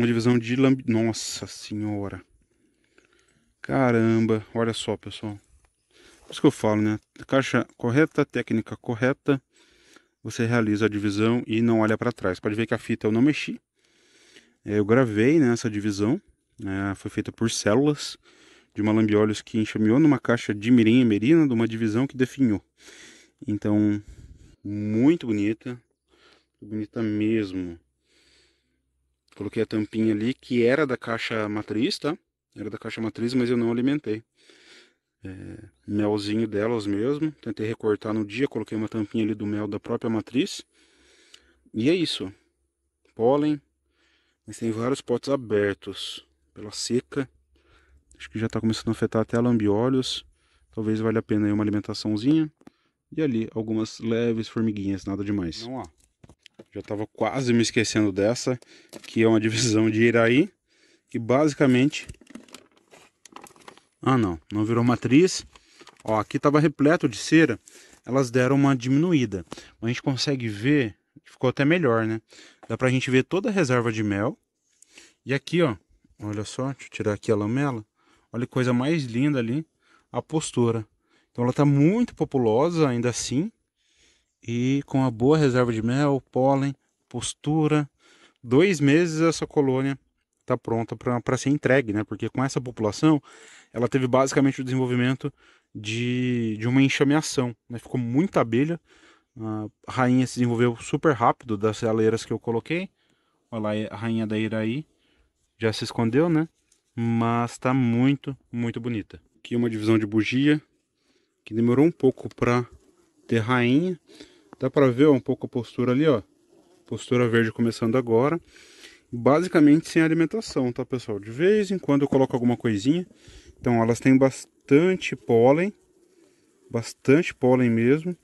Uma divisão de lamb... Nossa senhora. Caramba. Olha só, pessoal. Por isso que eu falo, né? Caixa correta, técnica correta. Você realiza a divisão e não olha para trás. Pode ver que a fita eu não mexi. É, eu gravei né, essa divisão. Né? Foi feita por células de uma lambiolhos que enxameou numa caixa de mirim merina de uma divisão que definhou. Então, muito bonita. Bonita mesmo. Coloquei a tampinha ali, que era da caixa matriz, tá? Era da caixa matriz, mas eu não alimentei. É, melzinho delas mesmo. Tentei recortar no dia, coloquei uma tampinha ali do mel da própria matriz. E é isso. Pólen. Mas tem vários potes abertos. Pela seca. Acho que já está começando a afetar até a lambiolhos. Talvez valha a pena aí uma alimentaçãozinha. E ali algumas leves formiguinhas, nada demais. Não há. Já tava quase me esquecendo dessa, que é uma divisão de Iraí. E basicamente... Ah não, não virou matriz. Ó, aqui tava repleto de cera. Elas deram uma diminuída. a gente consegue ver, ficou até melhor, né? Dá pra gente ver toda a reserva de mel. E aqui, ó, olha só, deixa eu tirar aqui a lamela. Olha que coisa mais linda ali, a postura. Então ela está muito populosa ainda assim, e com a boa reserva de mel, pólen, postura, dois meses essa colônia está pronta para ser entregue, né? Porque com essa população, ela teve basicamente o desenvolvimento de, de uma enxameação, né? Ficou muita abelha, a rainha se desenvolveu super rápido das aleiras que eu coloquei. Olha lá, a rainha da Iraí já se escondeu, né? Mas está muito, muito bonita. Aqui uma divisão de bugia, que demorou um pouco para ter rainha. Dá para ver ó, um pouco a postura ali, ó. Postura verde começando agora. Basicamente sem alimentação, tá, pessoal? De vez em quando eu coloco alguma coisinha. Então, elas têm bastante pólen. Bastante pólen mesmo.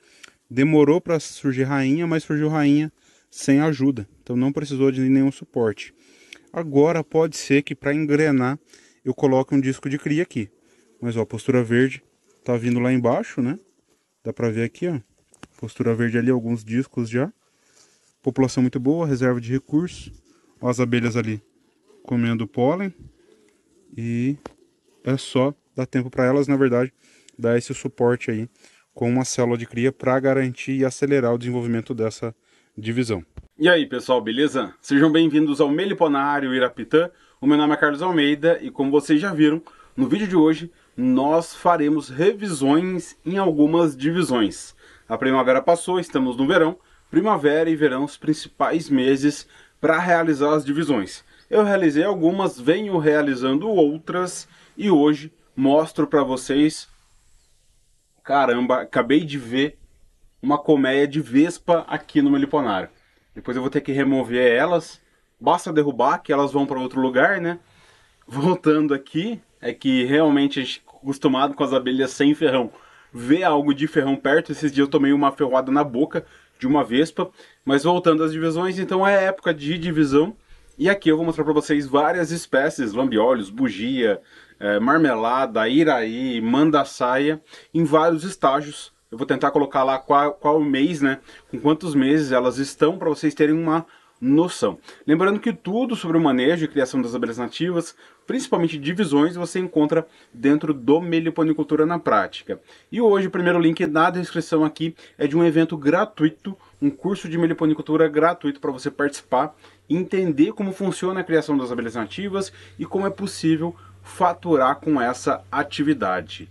Demorou para surgir rainha, mas surgiu rainha sem ajuda. Então, não precisou de nenhum suporte. Agora, pode ser que para engrenar, eu coloque um disco de cria aqui. Mas, ó, a postura verde tá vindo lá embaixo, né? Dá para ver aqui, ó. Postura verde ali, alguns discos já. População muito boa, reserva de recursos. as abelhas ali comendo pólen. E é só dar tempo para elas, na verdade, dar esse suporte aí com uma célula de cria para garantir e acelerar o desenvolvimento dessa divisão. E aí, pessoal, beleza? Sejam bem-vindos ao Meliponário Irapitã. O meu nome é Carlos Almeida e como vocês já viram, no vídeo de hoje nós faremos revisões em algumas divisões. A primavera passou, estamos no verão. Primavera e verão, os principais meses para realizar as divisões. Eu realizei algumas, venho realizando outras e hoje mostro para vocês. Caramba, acabei de ver uma colmeia de vespa aqui no meu Depois eu vou ter que remover elas. Basta derrubar que elas vão para outro lugar, né? Voltando aqui, é que realmente a gente é acostumado com as abelhas sem ferrão ver algo de ferrão perto. Esses dias eu tomei uma ferroada na boca de uma vespa. Mas voltando às divisões, então é época de divisão. E aqui eu vou mostrar para vocês várias espécies, lambiolhos, bugia, é, marmelada, iraí, mandaçaia, em vários estágios. Eu vou tentar colocar lá qual, qual mês, né? Com quantos meses elas estão para vocês terem uma noção. Lembrando que tudo sobre o manejo e criação das abelhas nativas, principalmente divisões, você encontra dentro do Meliponicultura na Prática. E hoje o primeiro link na descrição aqui é de um evento gratuito, um curso de meliponicultura gratuito para você participar, entender como funciona a criação das abelhas nativas e como é possível faturar com essa atividade.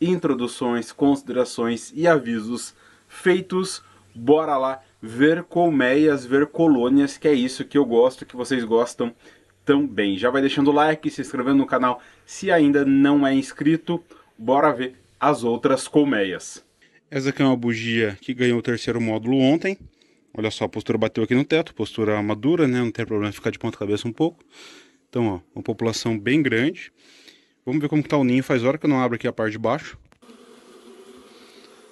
Introduções, considerações e avisos feitos, bora lá ver colmeias, ver colônias, que é isso que eu gosto, que vocês gostam também. Já vai deixando o like, se inscrevendo no canal se ainda não é inscrito. Bora ver as outras colmeias. Essa aqui é uma bugia que ganhou o terceiro módulo ontem. Olha só, a postura bateu aqui no teto, postura madura, né? Não tem problema ficar de ponta cabeça um pouco. Então, ó, uma população bem grande. Vamos ver como está o ninho. Faz hora que eu não abro aqui a parte de baixo.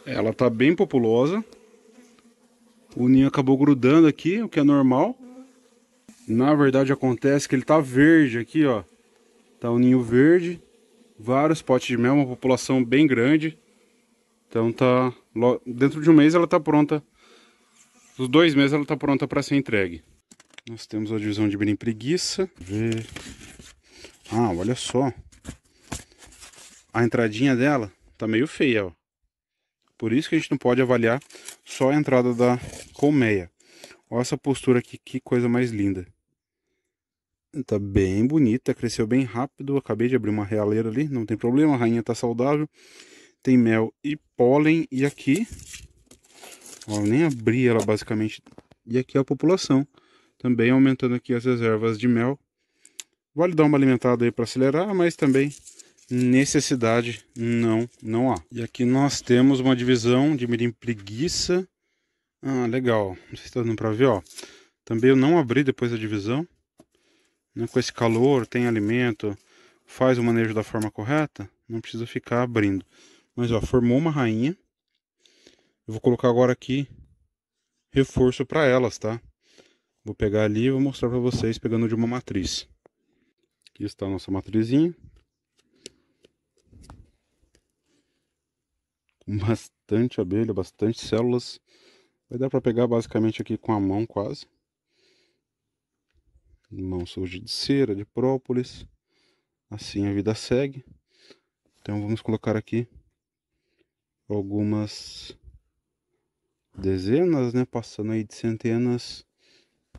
Ela está bem populosa. O ninho acabou grudando aqui, o que é normal. Na verdade acontece que ele tá verde aqui, ó. Tá um ninho verde, vários potes de mel, uma população bem grande. Então tá dentro de um mês ela tá pronta. Os dois meses ela tá pronta para ser entregue. Nós temos a divisão de brin preguiça. Ver. Ah, olha só. A entradinha dela tá meio feia, ó. Por isso que a gente não pode avaliar só a entrada da colmeia. Olha essa postura aqui, que coisa mais linda. Tá bem bonita, cresceu bem rápido. Acabei de abrir uma realeira ali, não tem problema, a rainha tá saudável. Tem mel e pólen. E aqui, ó, nem abri ela basicamente. E aqui é a população, também aumentando aqui as reservas de mel. Vale dar uma alimentada aí para acelerar, mas também necessidade não não há. E aqui nós temos uma divisão de mirim preguiça. Ah, legal. Não sei se tá dando para ver, ó. Também eu não abri depois da divisão. Né? Com esse calor, tem alimento, faz o manejo da forma correta, não precisa ficar abrindo. Mas ó, formou uma rainha. Eu vou colocar agora aqui reforço para elas, tá? Vou pegar ali e vou mostrar para vocês pegando de uma matriz. Aqui está a nossa matrizinha. bastante abelha, bastante células. Vai dar para pegar basicamente aqui com a mão quase. Mão suja de cera, de própolis. Assim a vida segue. Então vamos colocar aqui algumas dezenas, né? Passando aí de centenas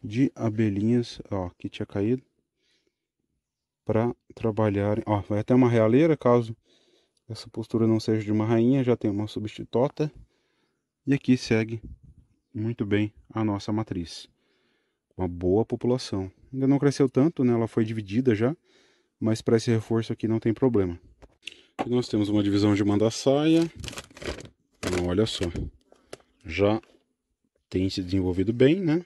de abelhinhas. Ó, aqui tinha caído. Para trabalharem. Ó, vai até uma realeira caso essa postura não seja de uma rainha, já tem uma substituta. E aqui segue muito bem a nossa matriz. Uma boa população. Ainda não cresceu tanto, né? ela foi dividida já, mas para esse reforço aqui não tem problema. E nós temos uma divisão de mandaçaia. Então, olha só, já tem se desenvolvido bem, né?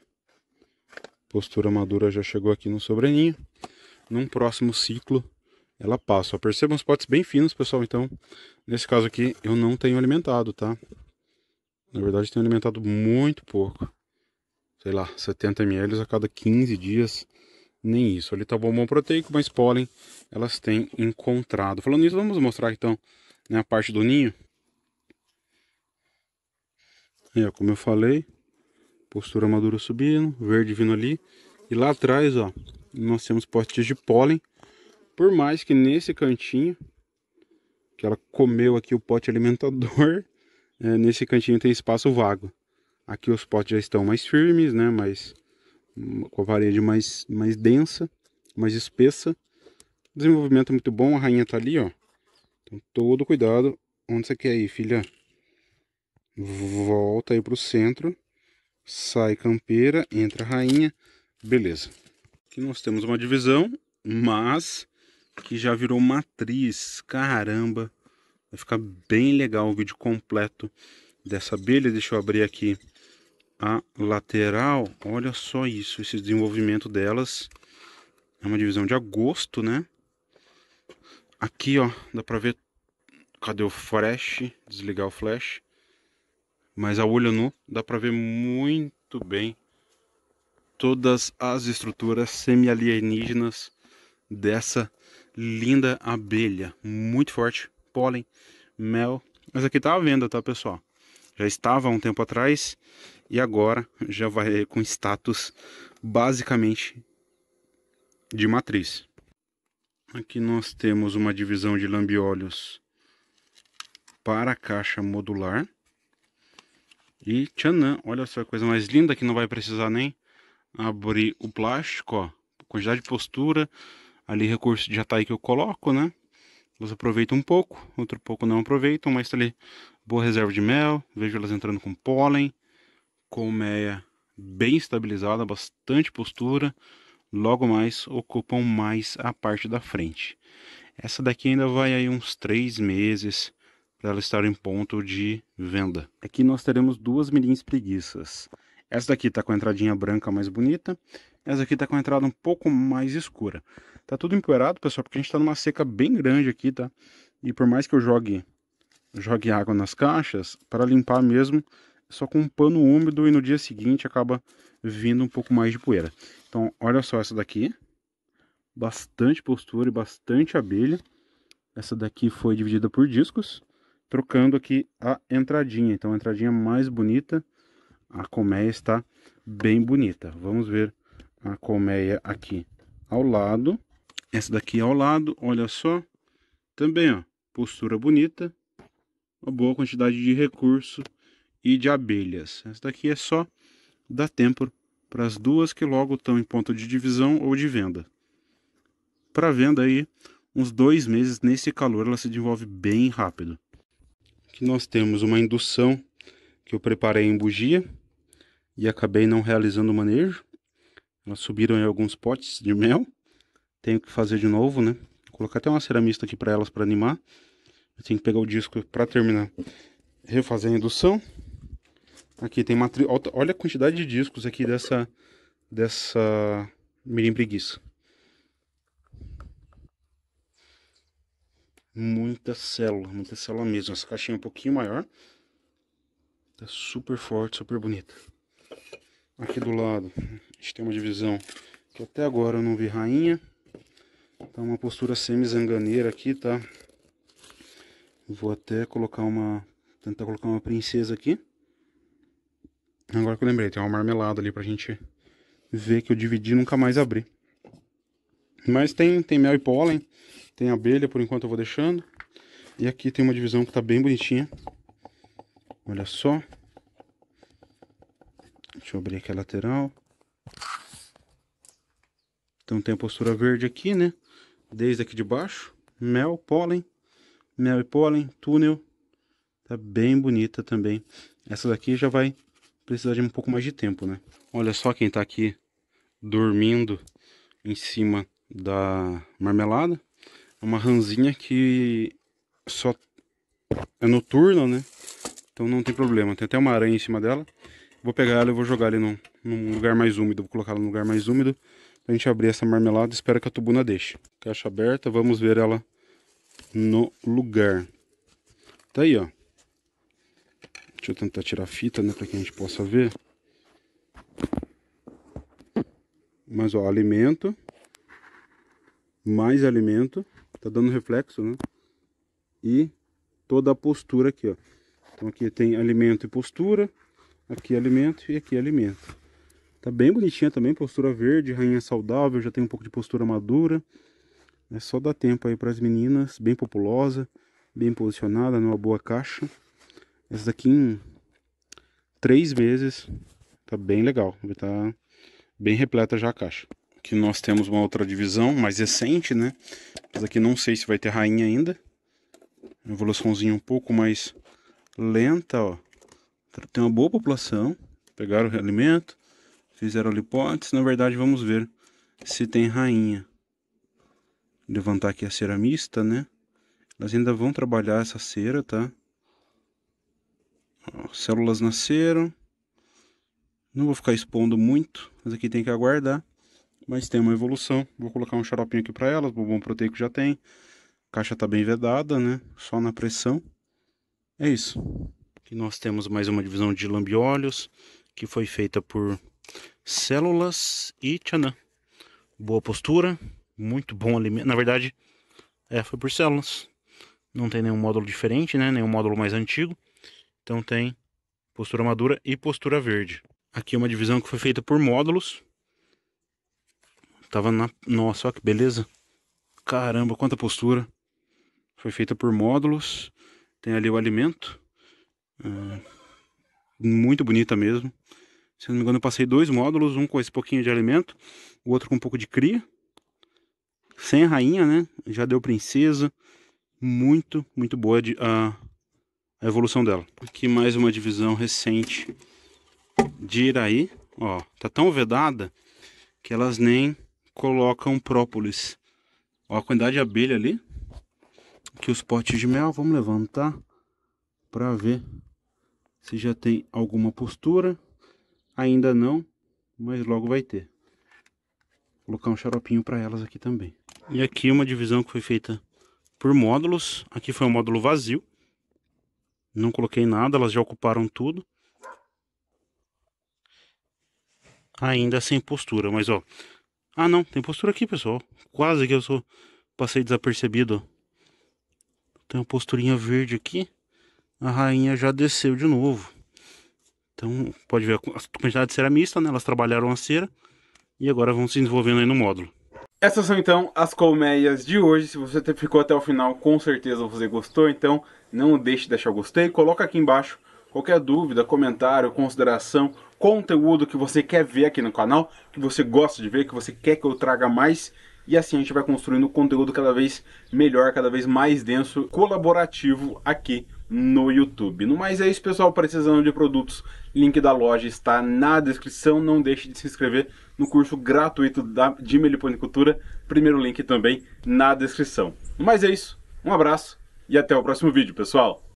Postura madura já chegou aqui no sobreninho. Num próximo ciclo, ela passa. percebam os potes bem finos, pessoal. Então, nesse caso aqui, eu não tenho alimentado, tá? Na verdade, tenho alimentado muito pouco. Sei lá, 70 ml a cada 15 dias. Nem isso. Ali tá bom proteico, mas pólen elas têm encontrado. Falando nisso, vamos mostrar então né, a parte do ninho. É, como eu falei, postura madura subindo, verde vindo ali. E lá atrás, ó, nós temos potes de pólen por mais que nesse cantinho, que ela comeu aqui o pote alimentador, é, nesse cantinho tem espaço vago. Aqui os potes já estão mais firmes, né? Mais, hum, com a parede mais, mais densa, mais espessa. Desenvolvimento muito bom, a rainha tá ali, ó. Então todo cuidado. Onde você quer ir, filha? Volta aí pro centro. Sai campeira, entra a rainha. Beleza. Aqui nós temos uma divisão, mas que já virou matriz, Caramba! Vai ficar bem legal o vídeo completo dessa abelha. Deixa eu abrir aqui a lateral. Olha só isso, esse desenvolvimento delas. É uma divisão de agosto, né? Aqui, ó, dá pra ver... Cadê o flash? Desligar o flash. Mas a olho nu, dá pra ver muito bem todas as estruturas semi-alienígenas dessa linda abelha, muito forte, pólen, mel. Mas aqui tá à venda, tá, pessoal? Já estava há um tempo atrás e agora já vai com status basicamente de matriz. Aqui nós temos uma divisão de lambiólios para a caixa modular. E tchanã, olha só a coisa mais linda que não vai precisar nem abrir o plástico, ó. Quantidade de postura, ali recurso de ataque que eu coloco, né? Elas aproveitam um pouco, outro pouco não aproveitam, mas tá ali boa reserva de mel, vejo elas entrando com pólen, colmeia bem estabilizada, bastante postura, logo mais ocupam mais a parte da frente. Essa daqui ainda vai aí uns três meses para ela estar em ponto de venda. Aqui nós teremos duas milhinhas preguiças. Essa daqui está com a entradinha branca mais bonita, essa aqui está com a entrada um pouco mais escura. Tá tudo empoeirado, pessoal, porque a gente tá numa seca bem grande aqui, tá? E por mais que eu jogue, jogue água nas caixas, para limpar mesmo, é só com um pano úmido e no dia seguinte acaba vindo um pouco mais de poeira. Então, olha só essa daqui. Bastante postura e bastante abelha. Essa daqui foi dividida por discos, trocando aqui a entradinha. Então, a entradinha mais bonita. A colmeia está bem bonita. Vamos ver a colmeia aqui ao lado. Essa daqui ao lado, olha só. Também, ó, postura bonita. Uma boa quantidade de recurso e de abelhas. Essa daqui é só da tempo para as duas que logo estão em ponto de divisão ou de venda. Para venda aí, uns dois meses nesse calor ela se desenvolve bem rápido. Aqui nós temos uma indução que eu preparei em bugia e acabei não realizando o manejo. Elas subiram em alguns potes de mel. Tenho que fazer de novo, né? Vou colocar até uma ceramista aqui para elas para animar. Eu tenho que pegar o disco para terminar. Refazer a indução. Aqui tem matriz. Olha a quantidade de discos aqui dessa dessa mirim preguiça. Muita célula, muita célula mesmo. Essa caixinha é um pouquinho maior. Tá super forte, super bonita. Aqui do lado, a gente tem uma divisão que até agora eu não vi rainha. Tá uma postura semi-zanganeira aqui, tá? Vou até colocar uma... Tentar colocar uma princesa aqui. Agora que eu lembrei, tem uma marmelada ali pra gente ver que eu dividi e nunca mais abri. Mas tem, tem mel e pólen, tem abelha, por enquanto eu vou deixando. E aqui tem uma divisão que tá bem bonitinha. Olha só. Deixa eu abrir aqui a lateral. Então tem a postura verde aqui, né? desde aqui de baixo, mel, pólen, mel e pólen, túnel, tá bem bonita também. Essa daqui já vai precisar de um pouco mais de tempo, né? Olha só quem tá aqui dormindo em cima da marmelada. É uma ranzinha que só é noturna, né? Então não tem problema. Tem até uma aranha em cima dela. Vou pegar ela e vou jogar ali num, num lugar mais úmido. Vou colocar ela num lugar mais úmido Pra gente abrir essa marmelada, espero que a tubuna deixe. Caixa aberta, vamos ver ela no lugar. Tá aí, ó. Deixa eu tentar tirar a fita, né, para que a gente possa ver. Mas, ó, alimento. Mais alimento. Tá dando reflexo, né? E toda a postura aqui, ó. Então aqui tem alimento e postura. Aqui alimento e aqui alimento. Tá bem bonitinha também, postura verde, rainha saudável, já tem um pouco de postura madura. É só dar tempo aí para as meninas, bem populosa, bem posicionada, numa boa caixa. Essa daqui em três meses tá bem legal, vai tá bem repleta já a caixa. Aqui nós temos uma outra divisão mais recente, né? Essa aqui não sei se vai ter rainha ainda. evoluçãozinha um pouco mais lenta, ó. Tem uma boa população, pegaram o alimento, Fizeram a Na verdade, vamos ver se tem rainha. Levantar aqui a ceramista, né? Elas ainda vão trabalhar essa cera, tá? Ó, células nasceram. Não vou ficar expondo muito, mas aqui tem que aguardar. Mas tem uma evolução. Vou colocar um xaropinho aqui para elas. Bom proteico já tem. A caixa tá bem vedada, né? Só na pressão. É isso. Aqui nós temos mais uma divisão de lambiolhos que foi feita por células e tchanã. Boa postura, muito bom alimento. Na verdade, é, foi por células. Não tem nenhum módulo diferente, né? Nenhum módulo mais antigo. Então tem postura madura e postura verde. Aqui é uma divisão que foi feita por módulos. Tava na... Nossa, olha que beleza. Caramba, quanta postura. Foi feita por módulos. Tem ali o alimento. É... Muito bonita mesmo. Se não me engano, eu passei dois módulos, um com esse pouquinho de alimento, o outro com um pouco de cria. Sem a rainha, né? Já deu princesa. Muito, muito boa de, a, a evolução dela. Aqui mais uma divisão recente de Iraí. Ó, tá tão vedada que elas nem colocam própolis. Ó a quantidade de abelha ali. Aqui os potes de mel, vamos levantar para ver se já tem alguma postura. Ainda não, mas logo vai ter. Vou colocar um xaropinho para elas aqui também. E aqui uma divisão que foi feita por módulos. Aqui foi um módulo vazio. Não coloquei nada, elas já ocuparam tudo. Ainda sem postura, mas ó. Ah não, tem postura aqui, pessoal. Quase que eu sou passei desapercebido. Tem uma posturinha verde aqui. A rainha já desceu de novo. Então, pode ver a quantidade de cera mista, né? Elas trabalharam a cera e agora vão se desenvolvendo aí no módulo. Essas são então as colmeias de hoje. Se você ficou até o final, com certeza você gostou. Então, não deixe de deixar o gostei. Coloca aqui embaixo qualquer dúvida, comentário, consideração, conteúdo que você quer ver aqui no canal, que você gosta de ver, que você quer que eu traga mais. E assim a gente vai construindo conteúdo cada vez melhor, cada vez mais denso, colaborativo aqui no YouTube. No mais é isso, pessoal. Precisando de produtos, link da loja está na descrição. Não deixe de se inscrever no curso gratuito da, de meliponicultura. Primeiro link também na descrição. No mais é isso. Um abraço e até o próximo vídeo, pessoal.